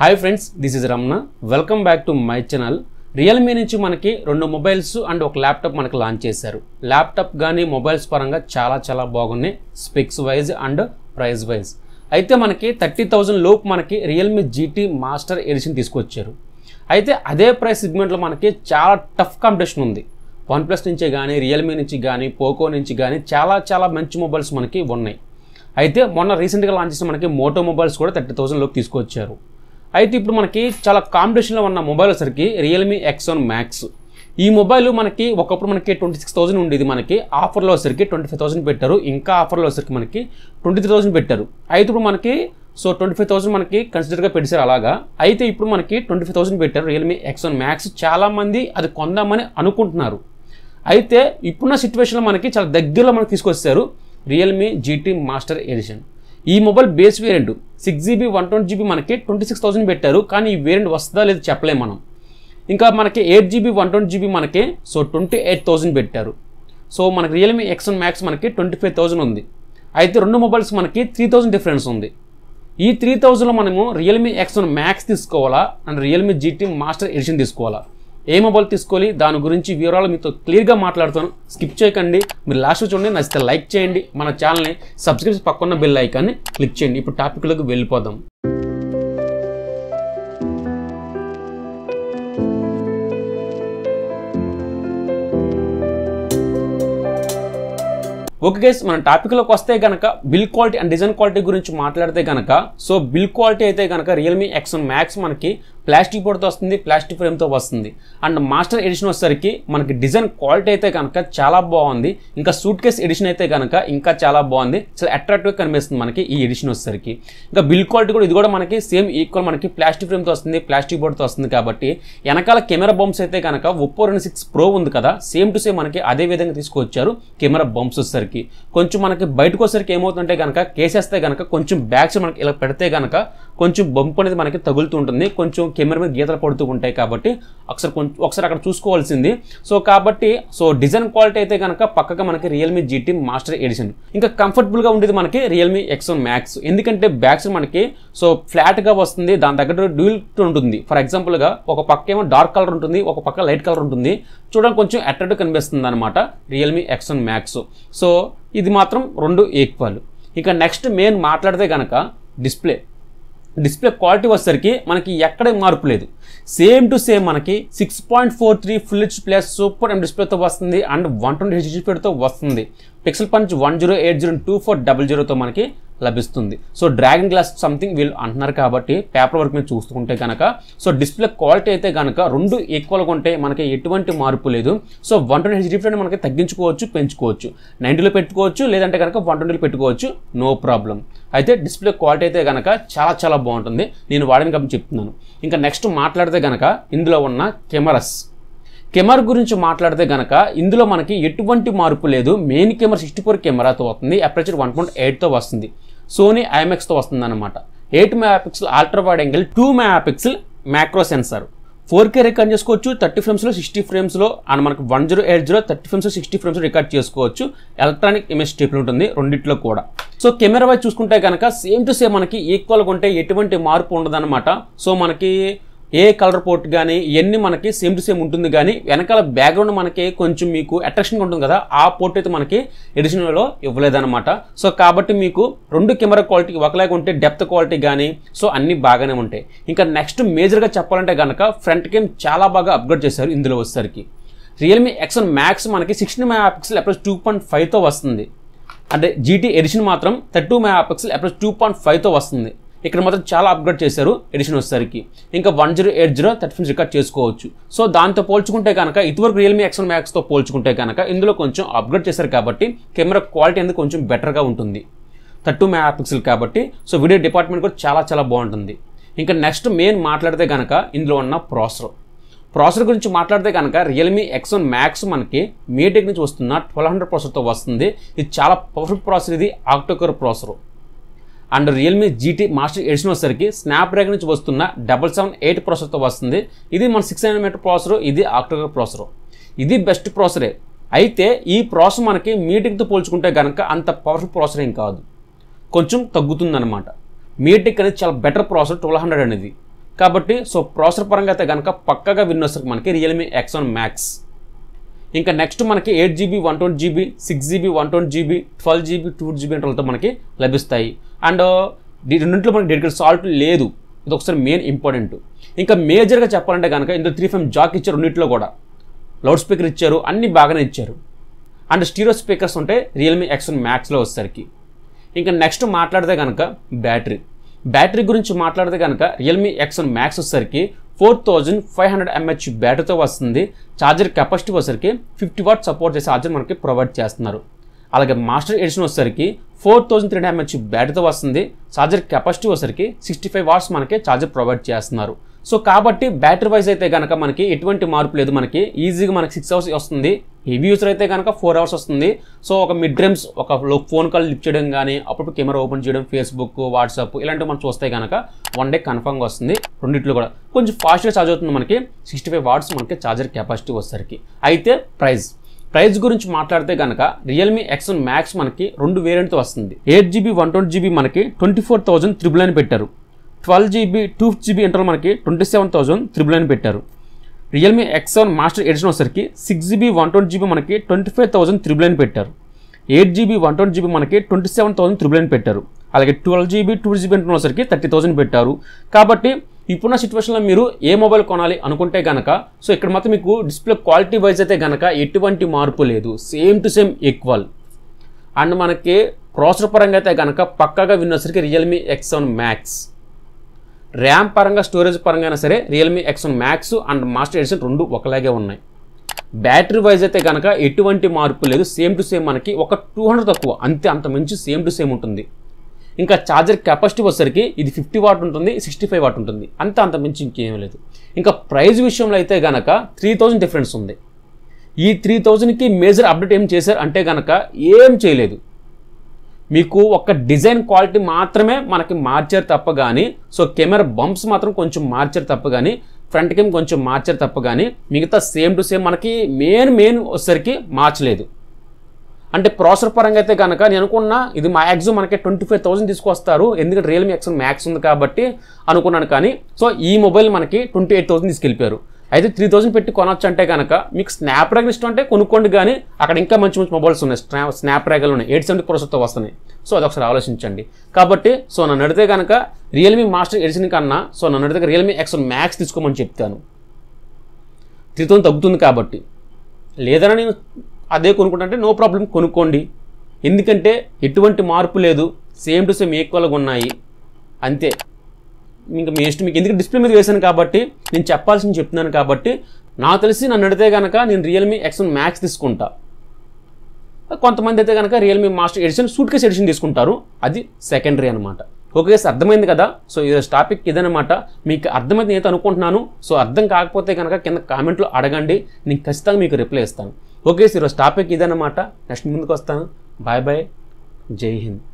hi friends this is Ramana welcome back to my channel Realme నుంచి మనకి రెండు mobiles and ఒక ల్యాప్టాప్ మనకు లాంచ్ చేశారు ల్యాప్టాప్ కానీ మొబైల్స్ పరంగా చాలా చాలా బాగున్నాయి specs wise and price wise అయితే మనకి థర్టీ థౌజండ్ లోపు మనకి రియల్మీ జీటీ మాస్టర్ ఎడిషన్ తీసుకొచ్చారు అయితే అదే ప్రైస్ సెగ్మెంట్లో మనకి చాలా టఫ్ కాంపిటీషన్ ఉంది వన్ప్లస్ నుంచి కానీ రియల్మీ నుంచి కానీ పోకో నుంచి కానీ చాలా చాలా మంచి మొబైల్స్ మనకి ఉన్నాయి అయితే మొన్న రీసెంట్గా లాంచ్ చేసిన మనకి మోటో మొబైల్స్ కూడా థర్టీ థౌజండ్ లోపు తీసుకొచ్చారు అయితే ఇప్పుడు మనకి చాలా కాంపిటీషన్లో ఉన్న మొబైల్ వచ్చరికి రియల్మీ ఎక్స్ వన్ మ్యాక్స్ ఈ మొబైల్ మనకి ఒకప్పుడు మనకి ట్వంటీ సిక్స్ థౌసండ్ ఉండేది మనకి ఆఫర్లో వచ్చరికి ట్వంటీ ఫైవ్ థౌసండ్ పెట్టారు ఇంకా ఆఫర్లో వచ్చరికి మనకి ట్వంటీ త్రీ థౌసండ్ పెట్టారు అయితే ఇప్పుడు మనకి సో ట్వంటీ ఫైవ్ థౌసండ్ మనకి కన్సిడర్గా పెట్టారు అలాగా అయితే ఇప్పుడు మనకి ట్వంటీ ఫైవ్ థౌసండ్ పెట్టారు రియల్మీ ఎక్స్ వన్ మ్యాక్స్ చాలామంది అది కొందామని అనుకుంటున్నారు అయితే ఇప్పుడున్న సిచ్యువేషన్లో మనకి చాలా దగ్గరలో మనకి తీసుకొచ్చారు రియల్మీ జీటీ మాస్టర్ ఎడిషన్ ఈ mobile base variant six GB one twenty GB మనకి ట్వంటీ సిక్స్ థౌసండ్ పెట్టారు కానీ ఈ వేరియంట్ వస్తుందా లేదు చెప్పలేము మనం ఇంకా మనకి eight GB one twenty GB మనకి సో ట్వంటీ ఎయిట్ థౌసండ్ పెట్టారు సో మనకి రియల్మీ ఎక్స్ వన్ మ్యాక్స్ మనకి ట్వంటీ ఫైవ్ థౌసండ్ ఉంది అయితే రెండు మొబైల్స్ మనకి త్రీ థౌసండ్ డిఫరెన్స్ ఉంది ఈ త్రీ థౌజండ్లో మనము రియల్మీ ఎక్స్ వన్ మ్యాక్స్ తీసుకోవాలా and Realme GT master Edition తీసుకోవాలా ఏ మొబైల్ తీసుకోవాలి దాని గురించి వివరాలు మీతో క్లియర్గా మాట్లాడుతాను స్కిప్ చేయకండి మీరు లాస్ట్ చూడండి నచ్చితే లైక్ చేయండి మన ఛానల్ని సబ్స్క్రిప్షన్ పక్కన బెల్ ఐకాన్ని క్లిక్ చేయండి ఇప్పుడు టాపిక్లోకి వెళ్ళిపోదాం ఓకే గైస్ మన టాపిక్లోకి వస్తే కనుక build quality and design quality గురించి మాట్లాడితే కనుక సో బిల్ క్వాలిటీ అయితే కనుక రియల్మీ ఎక్స్ మ్యాక్స్ మనకి ప్లాస్టిక్ బోర్డ్తో వస్తుంది ప్లాస్టిక్ ఫ్రేమ్తో వస్తుంది అండ్ మాస్టర్ ఎడిషన్ వచ్చేసరికి మనకి డిజైన్ క్వాలిటీ అయితే కనుక చాలా బాగుంది ఇంకా సూట్ కేస్ ఎడిషన్ అయితే కనుక ఇంకా చాలా బాగుంది చాలా అట్రాక్టివ్గా కనిపిస్తుంది మనకి ఈ ఎడిషన్ వచ్చేసరికి ఇంకా బిల్ క్వాలిటీ కూడా ఇది కూడా మనకి సేమ్ ఈక్వల్ మనకి ప్లాస్టిక్ ఫ్రేమ్తో వస్తుంది ప్లాస్టిక్ బోర్డ్తో వస్తుంది కాబట్టి వెనకాల కెమెరా బంప్స్ అయితే కనుక ఒప్పో రెండు సిక్స్ ప్రో ఉంది కదా సేమ్ టు సేమ్ మనకి అదే విధంగా తీసుకొచ్చారు కెమెరా బంప్స్ వచ్చేసరికి కొంచెం మనకి బయటకు వచ్చేసరికి ఏమవుతుంటే కనుక కేసేస్తే కనుక కొంచెం బ్యాగ్స్ మనకి ఇలా పెడితే కనుక కొంచెం బంప్ అనేది మనకి తగులుతుంటుంది కొంచెం కెమెరా మీద గీతలు పడుతూ ఉంటాయి కాబట్టి ఒకసారి కొంచెం ఒకసారి అక్కడ చూసుకోవాల్సింది సో కాబట్టి సో డిజైన్ క్వాలిటీ అయితే కనుక పక్కగా మనకి రియల్మీ జీటీ మాస్టర్ ఎడిషన్ ఇంకా కంఫర్టబుల్గా ఉండేది మనకి రియల్మీ వన్ మ్యాక్స్ ఎందుకంటే బ్యాక్స్ మనకి సో ఫ్లాట్గా వస్తుంది దాని దగ్గర డ్యూల్ ఉంటుంది ఫర్ ఎగ్జాంపుల్గా ఒక పక్క ఏమో డార్క్ కలర్ ఉంటుంది ఒక పక్క లైట్ కలర్ ఉంటుంది చూడడానికి కొంచెం అట్రాక్టివ్ కనిపిస్తుంది అనమాట రియల్మీ ఎక్స్ మ్యాక్స్ సో ఇది మాత్రం రెండు ఈక్వల్ ఇక నెక్స్ట్ మెయిన్ మాట్లాడితే కనుక డిస్ప్లే డిస్ప్లే క్వాలిటీ వచ్చేసరికి మనకి ఎక్కడ మార్పు లేదు సేమ్ టు సేమ్ మనకి six point four three full H plus super M డిస్ప్లేతో వస్తుంది అండ్ వన్ ట్వంటీ హెచ్ డిస్ప్లేతో వస్తుంది pixel punch one zero eight zero two four double జీరోతో మనకి లభిస్తుంది సో డ్రాగన్ గ్లాస్ సంథింగ్ వీళ్ళు అంటున్నారు కాబట్టి పేపర్ వర్క్ మీరు చూసుకుంటే కనుక సో డిస్ప్లే క్వాలిటీ అయితే కనుక రెండు ఈక్వల్గా ఉంటే మనకి ఎటువంటి మార్పు లేదు so one twenty H different మనకి తగ్గించుకోవచ్చు పెంచుకోవచ్చు నైంటీలో పెట్టుకోవచ్చు లేదంటే కనుక వన్ ట్వంటీలో పెట్టుకోవచ్చు నో ప్రాబ్లం అయితే డిస్ప్లే క్వాలిటీ అయితే కనుక చాలా చాలా బాగుంటుంది నేను వాడని కాబట్టి చెప్తున్నాను ఇంకా నెక్స్ట్ మాట్లాడితే కనుక ఇందులో ఉన్న కెమెరాస్ కెమెరా గురించి మాట్లాడితే గనక ఇందులో మనకి ఎటువంటి మార్పు లేదు మెయిన్ కెమెరా సిక్స్టీ ఫోర్ కెమెరాతో వస్తుంది అప్రచర్ వన్ పాయింట్ ఎయిట్తో వస్తుంది సోనీ ఐమెక్స్తో వస్తుందన్నమాట eight megapixel ultra wide angle two megapixel macro sensor four K record చేసుకోవచ్చు థర్టీ ఫ్రేమ్స్లో సిక్స్టీ ఫ్రేమ్స్లో అండ్ మనకు one zero eight zero thirty frames sixty frames record చేసుకోవచ్చు ఎలక్ట్రానిక్ ఇమేజ్ టేపులు ఉంటుంది రెండింటిలో కూడా సో కెమెరా వైజ్ చూసుకుంటే కనుక సేమ్ టు సేమ్ మనకి ఈక్వల్గా ఉంటే ఎటువంటి మార్పు ఉండదన్నమాట సో మనకి ఏ కలర్ పోర్ట్ కానీ ఇవన్నీ మనకి సేమ్ టు సేమ్ ఉంటుంది కానీ వెనకాల బ్యాక్గ్రౌండ్ మనకి కొంచెం మీకు అట్రాక్షన్గా ఉంటుంది కదా ఆ పోర్ట్ అయితే మనకి ఎడిషనల్లో ఇవ్వలేదన్నమాట సో కాబట్టి మీకు రెండు కెమెరా క్వాలిటీ ఒకలాగా ఉంటే డెప్త్ క్వాలిటీ కానీ సో అన్నీ బాగానే ఉంటాయి ఇంకా నెక్స్ట్ మేజర్గా చెప్పాలంటే కనుక ఫ్రంట్ కెమ్ చాలా బాగా అప్గ్రేడ్ చేశారు ఇందులో వచ్చేసరికి రియల్మీ ఎక్సన్ మ్యాక్స్ మనకి sixteen megapixel aperture two point ఫైవ్తో వస్తుంది అంటే జీటీ ఎడిషన్ మాత్రం thirty two megapixel aperture two point ఫైవ్తో వస్తుంది ఇక్కడ మాత్రం చాలా అప్గ్రేడ్ చేశారు ఎడిషన్ వచ్చేసరికి ఇంకా one zero eight zero thirty record చేసుకోవచ్చు సో దాంతో పోల్చుకుంటే కనుక ఇటువరకు రియల్మీ ఎక్స్ వన్ మ్యాక్స్తో పోల్చుకుంటే కనుక ఇందులో కొంచెం అప్గ్రేడ్ చేశారు కాబట్టి కెమెరా క్వాలిటీ అనేది కొంచెం బెటర్గా ఉంటుంది థర్టీ మెగా పిక్సెల్ కాబట్టి సో వీడియో డిపార్ట్మెంట్ కూడా చాలా చాలా బాగుంటుంది ఇంకా నెక్స్ట్ మెయిన్ మాట్లాడితే కనుక ఇందులో ఉన్న ప్రాసెసర్ ప్రాసెసర్ గురించి మాట్లాడితే కనుక రియల్మీ ఎక్స్ వన్ మ్యాక్స్ మనకి మీటెక్ నుంచి వస్తున్న ట్వెల్వ్ హండ్రెడ్ ప్రాసెసర్తో వస్తుంది ఇది చాలా పవర్ఫుల్ ప్రాసెసర్ ఇది octa core processor and Realme GT master edition వచ్చేసరికి స్నాప్డ్రాగన్ నుంచి వస్తున్న డబల్ సెవెన్ ఎయిట్ ప్రాసెస్తో వస్తుంది ఇది మన సిక్స్ హండ్రెడ్ మీటర్ ప్రాసెసర్ ఇది ఆక్టోగర్ ప్రాసెసర్ ఇది బెస్ట్ ప్రాసెసరే అయితే ఈ ప్రాసెస్ మనకి మీటింగ్తో పోల్చుకుంటే కనుక అంత పవర్ఫుల్ ప్రాసెసర్ ఏం కాదు కొంచెం అనమాట మీటింగ్ అనేది చాలా బెటర్ ప్రాసెసర్ ట్వెల్వ్ హండ్రెడ్ అనేది కాబట్టి సో ప్రాసెసర్ పరంగా అయితే కనుక పక్కగా వస్తారు మనకి రియల్మీ ఎక్స్ వన్ మ్యాక్స్ ఇంకా నెక్స్ట్ మనకి eight GB one twenty GB six GB one twenty GB twelve GB two GB అంటే మనకి లభిస్తాయి అండ్ రెండింటిలో మనకి డెడికేట్ సాల్ట్ లేదు ఇది ఒకసారి మెయిన్ ఇంపార్టెంట్ ఇంకా మేజర్గా చెప్పాలంటే కనుక ఇందులో త్రీ ఫైవ్ జాక్ ఇచ్చారు రెండింటిలో కూడా లౌడ్ స్పీకర్ ఇచ్చారు అన్నీ బాగానే ఇచ్చారు అండ్ స్టీరో స్పీకర్స్ ఉంటే రియల్మీ ఎక్స్ వన్ మ్యాక్స్లో వచ్చేసరికి ఇంకా నెక్స్ట్ మాట్లాడితే కనుక బ్యాటరీ బ్యాటరీ గురించి మాట్లాడితే కనుక రియల్మీ ఎక్స్ వన్ మ్యాక్స్ వచ్చేసరికి four thousand five hundred mAh బ్యాటరీతో వస్తుంది ఛార్జర్ కెపాసిటీ వచ్చేసరికి ఫిఫ్టీ వాట్ సపోర్ట్ చేసే ఛార్జర్ మనకి ప్రొవైడ్ చేస్తున్నారు అలాగే మాస్టర్ ఎడిషన్ వచ్చేసరికి ఫోర్ థౌజండ్ త్రీ ఎంహెచ్ బ్యాటరీతో వస్తుంది ఛార్జర్ కెపాసిటీ వచ్చేసరికి సిక్స్టీ ఫైవ్ వాట్స్ మనకి ఛార్జర్ ప్రొవైడ్ చేస్తున్నారు సో కాబట్టి బ్యాటరీ వైజ్ అయితే కనుక మనకి ఎటువంటి మార్పు లేదు మనకి ఈజీగా మనకి సిక్స్ అవర్స్ వస్తుంది హెవీ యూజర్ అయితే కనుక ఫోర్ అవర్స్ వస్తుంది సో ఒక మిడ్ రేమ్స్ ఒక ఫోన్ కాల్ లిఫ్ట్ చేయడం కానీ అప్పుడు కెమెరా ఓపెన్ చేయడం ఫేస్బుక్ వాట్సాప్ ఇలాంటివి మనం చూస్తే కనుక వన్ డే కన్ఫర్మ్గా వస్తుంది రెండిట్లో కూడా కొంచెం ఫాస్ట్గా ఛార్జ్ అవుతుంది మనకి సిక్స్టీ ఫైవ్ వాట్స్ మనకి ఛార్జర్ కెపాసిటీ వచ్చేసరికి అయితే ప్రైస్ ప్రైస్ గురించి మాట్లాడితే గనక రియల్మీ వన్ మ్యాక్స్ మనకి రెండు వేరియంట్ వస్తుంది eight GB one twenty GB మనకి ట్వంటీ ఫోర్ థౌజండ్ త్రిబుల్ అని పెట్టారు twelve GB two GB internal మనకి ట్వంటీ సెవెన్ థౌజండ్ త్రిబుల్ అని పెట్టారు Realme X one master edition వచ్చేసరికి six GB one twenty GB మనకి ట్వంటీ ఫైవ్ థౌసండ్ త్రిబుల్ అని పెట్టారు eight GB one twenty GB మనకి ట్వంటీ సెవెన్ థౌసండ్ త్రిబుల్ అని పెట్టారు అలాగే twelve GB two GB internal వచ్చరికి థర్టీ థౌసండ్ పెట్టారు కాబట్టి ఇప్పుడున్న సిచ్యువేషన్లో మీరు ఏ మొబైల్ కొనాలి అనుకుంటే గనక సో ఇక్కడ మాత్రం మీకు డిస్ప్లే క్వాలిటీ వైజ్ అయితే గనక ఎటువంటి మార్పు లేదు same to same equal and మనకి ప్రాసెసర్ పరంగా అయితే కనుక పక్కగా విన్నసరికి Realme X one max RAM పరంగా స్టోరేజ్ పరంగా అయినా సరే Realme X one max and master edition రెండు ఒకలాగే ఉన్నాయి బ్యాటరీ వైజ్ అయితే కనుక ఎటువంటి మార్పు లేదు సేమ్ టు సేమ్ మనకి ఒక టూ హండ్రెడ్ తక్కువ అంతే అంత మంచి సేమ్ టు సేమ్ ఉంటుంది ఇంకా ఛార్జర్ కెపాసిటీ వచ్చేసరికి ఇది ఫిఫ్టీ వాట్ ఉంటుంది సిక్స్టీ ఫైవ్ వాట్ ఉంటుంది అంత అంత మించి ఇంకేం లేదు ఇంకా ప్రైజ్ విషయంలో అయితే గనక త్రీ థౌజండ్ డిఫరెన్స్ ఉంది ఈ త్రీ థౌజండ్కి మేజర్ అప్డేట్ ఏం చేశారు అంటే కనుక ఏం చేయలేదు మీకు ఒక డిజైన్ క్వాలిటీ మాత్రమే మనకి మార్చారు తప్ప కానీ సో కెమెరా బంప్స్ మాత్రం కొంచెం మార్చారు తప్ప కానీ ఫ్రంట్ కెమ్ కొంచెం మార్చారు తప్ప కానీ మిగతా సేమ్ టు సేమ్ మనకి మెయిన్ మెయిన్ వచ్చేసరికి మార్చలేదు అంటే ప్రాసెసర్ పరంగా అయితే కనుక నేను అనుకున్న ఇది మ్యాక్సిమం మనకి ట్వంటీ ఫైవ్ థౌసండ్ తీసుకొస్తారు ఎందుకంటే రియల్మీ ఎక్స్ మ్యాక్స్ ఉంది కాబట్టి అనుకున్నాను కానీ సో ఈ మొబైల్ మనకి ట్వంటీ ఎయిట్ థౌసండ్ తీసుకెళ్ళిపోయారు అయితే త్రీ థౌసండ్ పెట్టి కొనొచ్చు అంటే కనుక మీకు స్నాప్డ్రాగన్ ఇష్టం అంటే కొనుక్కోండి కానీ అక్కడ ఇంకా మంచి మంచి మొబైల్స్ ఉన్నాయి స్నా స్నాప్డ్రాగన్లు ఉన్నాయి ఎయిట్ సెవెంటీ ప్రొసెస్తో వస్తున్నాయి సో అది ఒకసారి ఆలోచించండి కాబట్టి సో నన్ను అడిగితే కనుక రియల్మీ మాస్టర్ ఎడిషన్ కన్నా సో నన్ను అడిగితే రియల్మీ ఎక్స్ మ్యాక్స్ తీసుకోమని చెప్తాను త్రీ థౌసండ్ తగ్గుతుంది కాబట్టి లేదని నేను అదే కొనుక్కుంటే నో ప్రాబ్లం కొనుక్కోండి ఎందుకంటే ఎటువంటి మార్పు లేదు సేమ్ టు సేమ్ ఈక్వల్గా ఉన్నాయి అంతే ఇంకా మీ ఇష్టం మీకు ఎందుకు డిస్ప్లే మీద వేశాను కాబట్టి నేను చెప్పాల్సింది చెప్తున్నాను కాబట్టి నాకు తెలిసి నన్ను అడితే కనుక నేను రియల్మీ ఎక్స్ వన్ మ్యాక్స్ తీసుకుంటా కొంతమంది అయితే కనుక Realme master edition suitcase edition తీసుకుంటారు అది సెకండరీ అనమాట ఓకే సార్ అర్థమైంది కదా సో ఈ టాపిక్ ఇదనమాట మీకు అర్థమైంది నేను అనుకుంటున్నాను సో అర్థం కాకపోతే కనుక కింద కామెంట్లో అడగండి నేను ఖచ్చితంగా మీకు రిప్లై ఇస్తాను ఓకే ఈరోజు టాపిక్ ఇదన్నమాట నెక్స్ట్ ముందుకు వస్తాను బాయ్ బాయ్ జై హింద్